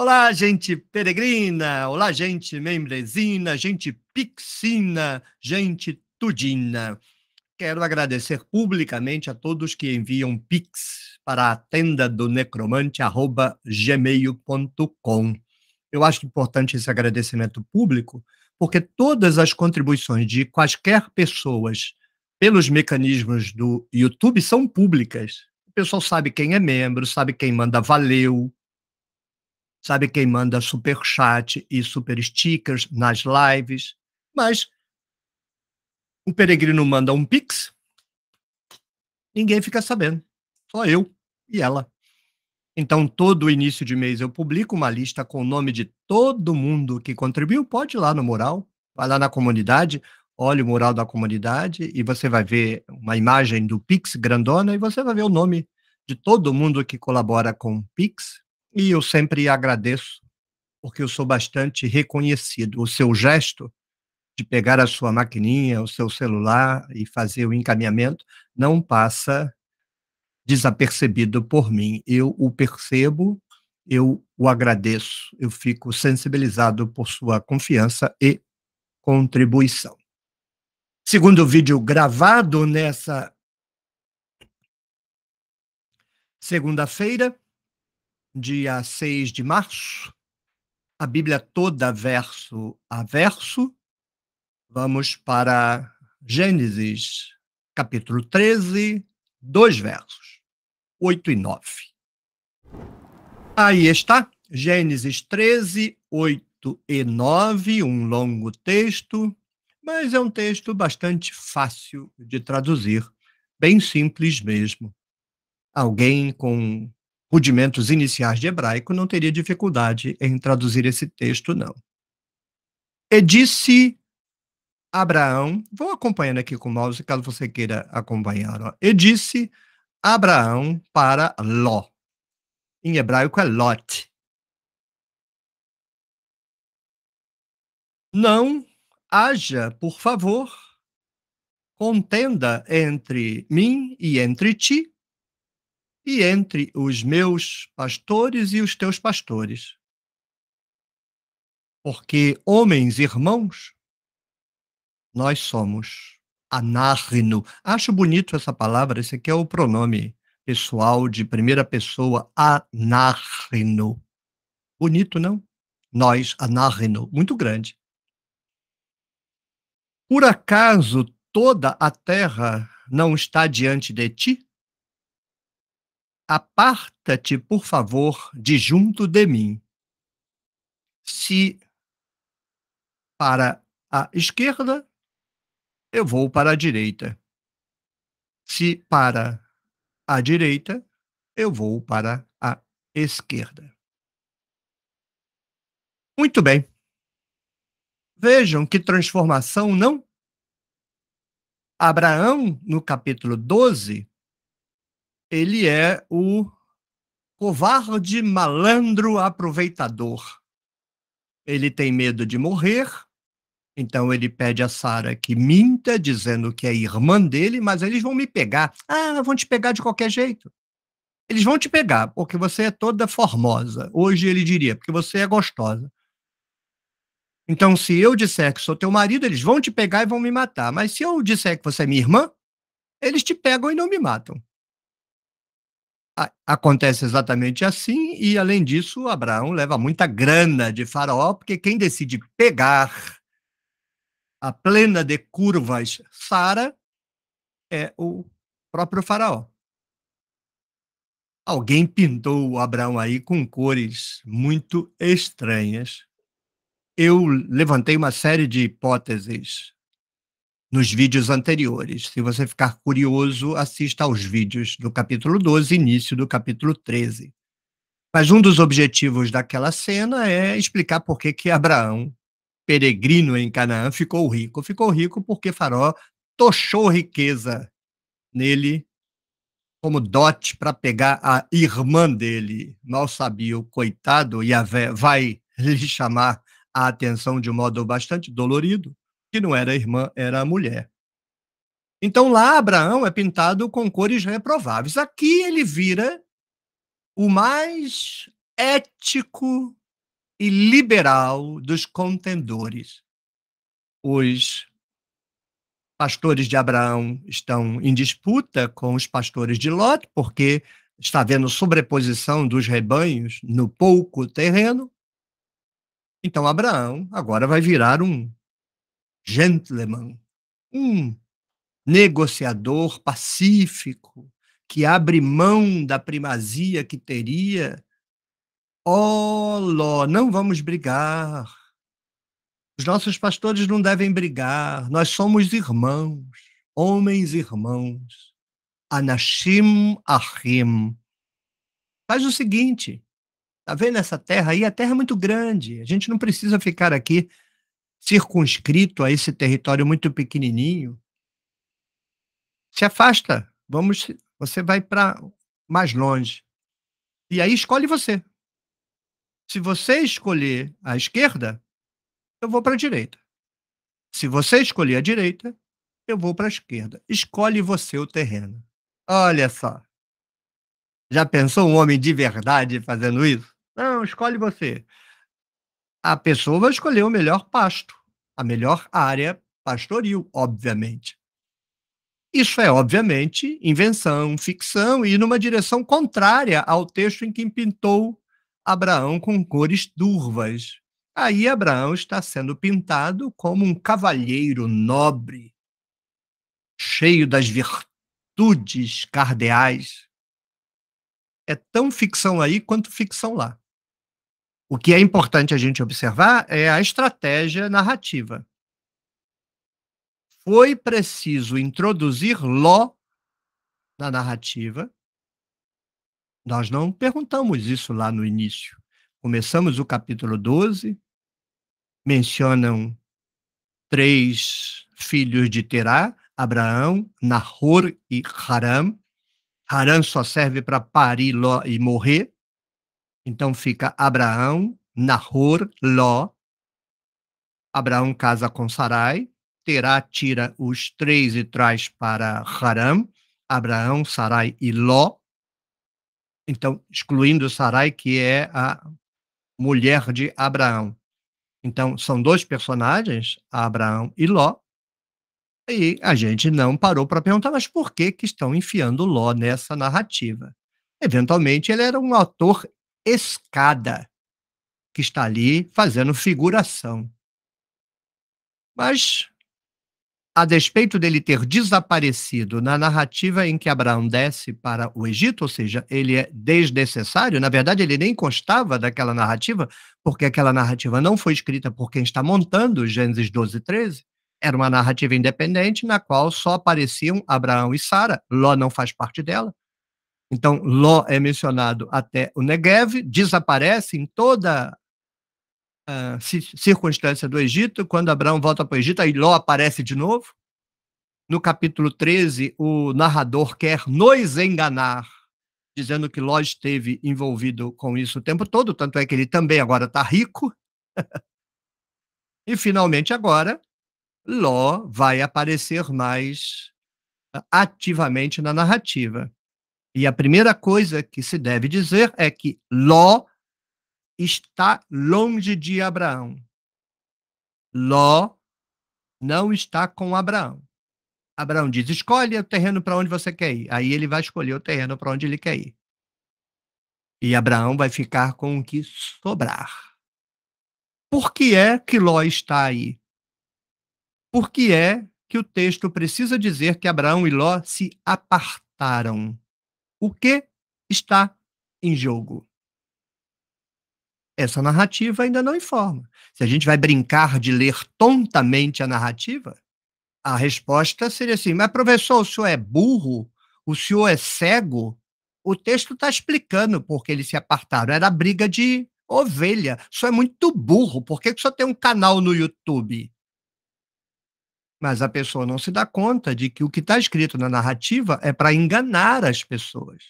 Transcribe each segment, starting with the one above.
Olá, gente peregrina, olá, gente membresina, gente pixina, gente tudina. Quero agradecer publicamente a todos que enviam pix para a tenda do necromante arroba gmail.com. Eu acho importante esse agradecimento público, porque todas as contribuições de quaisquer pessoas pelos mecanismos do YouTube são públicas. O pessoal sabe quem é membro, sabe quem manda valeu, sabe quem manda super chat e super stickers nas lives, mas o peregrino manda um pix, ninguém fica sabendo, só eu e ela. Então, todo início de mês eu publico uma lista com o nome de todo mundo que contribuiu. Pode ir lá no mural, vai lá na comunidade, olha o mural da comunidade e você vai ver uma imagem do Pix grandona e você vai ver o nome de todo mundo que colabora com o Pix, e eu sempre agradeço, porque eu sou bastante reconhecido. O seu gesto de pegar a sua maquininha, o seu celular e fazer o encaminhamento não passa desapercebido por mim. Eu o percebo, eu o agradeço, eu fico sensibilizado por sua confiança e contribuição. Segundo vídeo gravado nessa segunda-feira, dia 6 de março, a Bíblia toda, verso a verso. Vamos para Gênesis, capítulo 13, dois versos, 8 e 9. Aí está, Gênesis 13, 8 e 9, um longo texto, mas é um texto bastante fácil de traduzir, bem simples mesmo. Alguém com rudimentos iniciais de hebraico, não teria dificuldade em traduzir esse texto, não. E disse Abraão, vou acompanhando aqui com o mouse, caso você queira acompanhar. Ó. E disse Abraão para Ló. Em hebraico é Lot. Não haja, por favor, contenda entre mim e entre ti, e entre os meus pastores e os teus pastores. Porque homens irmãos, nós somos anárrino. Acho bonito essa palavra, esse aqui é o pronome pessoal de primeira pessoa, anárrino. Bonito, não? Nós, anárrino, muito grande. Por acaso toda a terra não está diante de ti? aparta-te, por favor, de junto de mim. Se para a esquerda, eu vou para a direita. Se para a direita, eu vou para a esquerda. Muito bem. Vejam que transformação, não? Abraão, no capítulo 12, ele é o covarde, malandro, aproveitador. Ele tem medo de morrer, então ele pede a Sara que minta, dizendo que é irmã dele, mas eles vão me pegar. Ah, vão te pegar de qualquer jeito. Eles vão te pegar, porque você é toda formosa. Hoje ele diria, porque você é gostosa. Então, se eu disser que sou teu marido, eles vão te pegar e vão me matar. Mas se eu disser que você é minha irmã, eles te pegam e não me matam. Acontece exatamente assim, e além disso, Abraão leva muita grana de Faraó, porque quem decide pegar a plena de curvas Sara é o próprio Faraó. Alguém pintou o Abraão aí com cores muito estranhas. Eu levantei uma série de hipóteses nos vídeos anteriores. Se você ficar curioso, assista aos vídeos do capítulo 12, início do capítulo 13. Mas um dos objetivos daquela cena é explicar por que, que Abraão, peregrino em Canaã, ficou rico. Ficou rico porque Faró tochou riqueza nele como dote para pegar a irmã dele. Mal sabia o coitado, e vai lhe chamar a atenção de um modo bastante dolorido, que não era irmã, era a mulher. Então lá Abraão é pintado com cores reprováveis. Aqui ele vira o mais ético e liberal dos contendores. Os pastores de Abraão estão em disputa com os pastores de Lot, porque está havendo sobreposição dos rebanhos no pouco terreno. Então Abraão agora vai virar um gentleman, um negociador pacífico que abre mão da primazia que teria. Oh, Ló, não vamos brigar. Os nossos pastores não devem brigar. Nós somos irmãos, homens irmãos. Anashim Ahim. Faz o seguinte, Está vendo essa terra aí? A terra é muito grande. A gente não precisa ficar aqui circunscrito a esse território muito pequenininho, se afasta. Vamos, você vai para mais longe. E aí escolhe você. Se você escolher a esquerda, eu vou para a direita. Se você escolher a direita, eu vou para a esquerda. Escolhe você o terreno. Olha só. Já pensou um homem de verdade fazendo isso? Não, escolhe você a pessoa vai escolher o melhor pasto, a melhor área pastoril, obviamente. Isso é, obviamente, invenção, ficção e numa direção contrária ao texto em que pintou Abraão com cores turvas. Aí Abraão está sendo pintado como um cavalheiro nobre, cheio das virtudes cardeais. É tão ficção aí quanto ficção lá. O que é importante a gente observar é a estratégia narrativa. Foi preciso introduzir Ló na narrativa. Nós não perguntamos isso lá no início. Começamos o capítulo 12, mencionam três filhos de Terá, Abraão, Nahor e Haram. Haram só serve para parir Ló e morrer. Então fica Abraão, Nahor, Ló. Abraão casa com Sarai. Terá tira os três e traz para Haram. Abraão, Sarai e Ló. Então, excluindo Sarai, que é a mulher de Abraão. Então, são dois personagens, Abraão e Ló. E a gente não parou para perguntar, mas por que, que estão enfiando Ló nessa narrativa? Eventualmente, ele era um ator escada, que está ali fazendo figuração. Mas, a despeito dele ter desaparecido na narrativa em que Abraão desce para o Egito, ou seja, ele é desnecessário, na verdade ele nem constava daquela narrativa, porque aquela narrativa não foi escrita por quem está montando Gênesis 12, 13, era uma narrativa independente na qual só apareciam Abraão e Sara, Ló não faz parte dela, então, Ló é mencionado até o Negev, desaparece em toda a ah, circunstância do Egito. Quando Abraão volta para o Egito, aí Ló aparece de novo. No capítulo 13, o narrador quer nos enganar, dizendo que Ló esteve envolvido com isso o tempo todo, tanto é que ele também agora está rico. e, finalmente, agora, Ló vai aparecer mais ah, ativamente na narrativa. E a primeira coisa que se deve dizer é que Ló está longe de Abraão. Ló não está com Abraão. Abraão diz: escolhe o terreno para onde você quer ir. Aí ele vai escolher o terreno para onde ele quer ir. E Abraão vai ficar com o que sobrar. Por que é que Ló está aí? Por que é que o texto precisa dizer que Abraão e Ló se apartaram? o que está em jogo. Essa narrativa ainda não informa. Se a gente vai brincar de ler tontamente a narrativa, a resposta seria assim: mas professor, o senhor é burro? O senhor é cego? O texto está explicando por que eles se apartaram. Era briga de ovelha. O senhor é muito burro. Por que, que o senhor tem um canal no YouTube? Mas a pessoa não se dá conta de que o que está escrito na narrativa é para enganar as pessoas,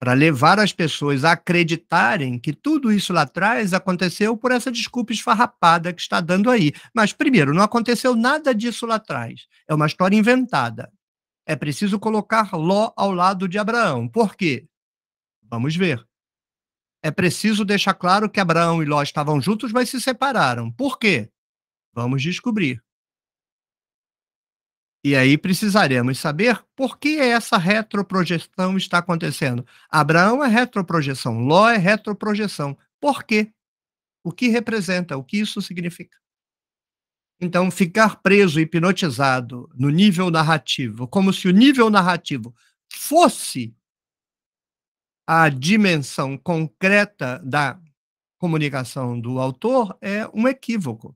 para levar as pessoas a acreditarem que tudo isso lá atrás aconteceu por essa desculpa esfarrapada que está dando aí. Mas, primeiro, não aconteceu nada disso lá atrás. É uma história inventada. É preciso colocar Ló ao lado de Abraão. Por quê? Vamos ver. É preciso deixar claro que Abraão e Ló estavam juntos, mas se separaram. Por quê? Vamos descobrir. E aí precisaremos saber por que essa retroprojeção está acontecendo. Abraão é retroprojeção, Ló é retroprojeção. Por quê? O que representa? O que isso significa? Então, ficar preso, hipnotizado no nível narrativo, como se o nível narrativo fosse a dimensão concreta da comunicação do autor, é um equívoco.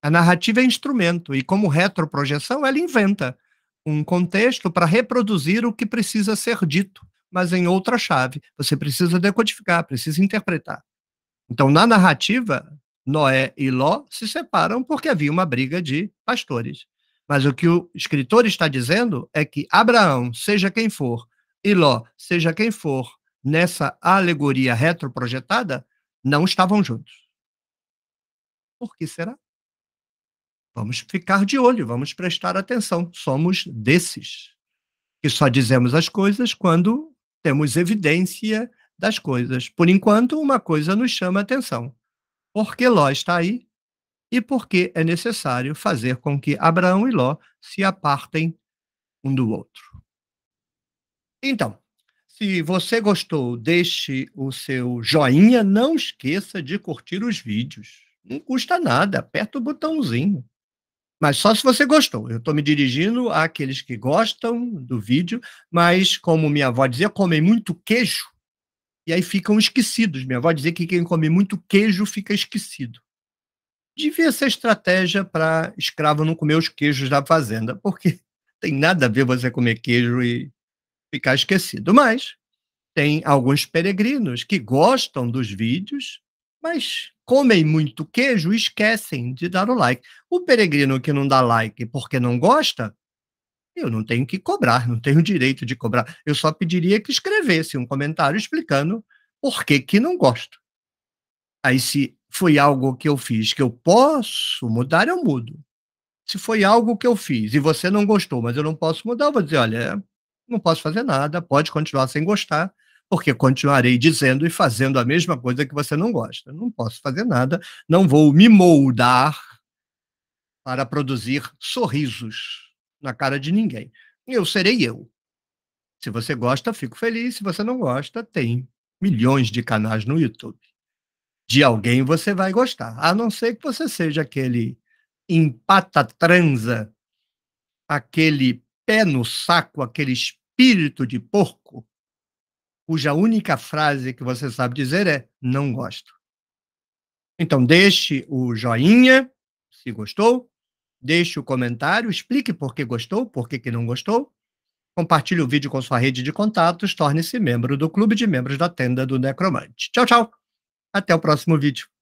A narrativa é instrumento e, como retroprojeção, ela inventa um contexto para reproduzir o que precisa ser dito, mas em outra chave. Você precisa decodificar, precisa interpretar. Então, na narrativa, Noé e Ló se separam porque havia uma briga de pastores. Mas o que o escritor está dizendo é que Abraão, seja quem for, e Ló, seja quem for, nessa alegoria retroprojetada, não estavam juntos. Por que será? Vamos ficar de olho, vamos prestar atenção. Somos desses que só dizemos as coisas quando temos evidência das coisas. Por enquanto, uma coisa nos chama a atenção. Por que Ló está aí? E por que é necessário fazer com que Abraão e Ló se apartem um do outro? Então, se você gostou, deixe o seu joinha. Não esqueça de curtir os vídeos. Não custa nada, aperta o botãozinho. Mas só se você gostou. Eu estou me dirigindo àqueles que gostam do vídeo, mas, como minha avó dizia, comem muito queijo e aí ficam esquecidos. Minha avó dizia que quem come muito queijo fica esquecido. Devia ser estratégia para escravo não comer os queijos da fazenda, porque tem nada a ver você comer queijo e ficar esquecido. Mas tem alguns peregrinos que gostam dos vídeos, mas comem muito queijo, esquecem de dar o like. O peregrino que não dá like porque não gosta, eu não tenho que cobrar, não tenho direito de cobrar. Eu só pediria que escrevesse um comentário explicando por que, que não gosto. Aí, se foi algo que eu fiz que eu posso mudar, eu mudo. Se foi algo que eu fiz e você não gostou, mas eu não posso mudar, eu vou dizer: olha, não posso fazer nada, pode continuar sem gostar, porque continuarei dizendo e fazendo a mesma coisa que você não gosta. Não posso fazer nada, não vou me moldar para produzir sorrisos na cara de ninguém. Eu serei eu. Se você gosta, fico feliz. Se você não gosta, tem milhões de canais no YouTube. De alguém você vai gostar, a não ser que você seja aquele empata transa, aquele pé no saco, aquele espírito de porco cuja única frase que você sabe dizer é não gosto. Então, deixe o joinha, se gostou, deixe o comentário, explique por que gostou, por que, que não gostou, compartilhe o vídeo com sua rede de contatos, torne-se membro do Clube de Membros da Tenda do Necromante. Tchau, tchau! Até o próximo vídeo.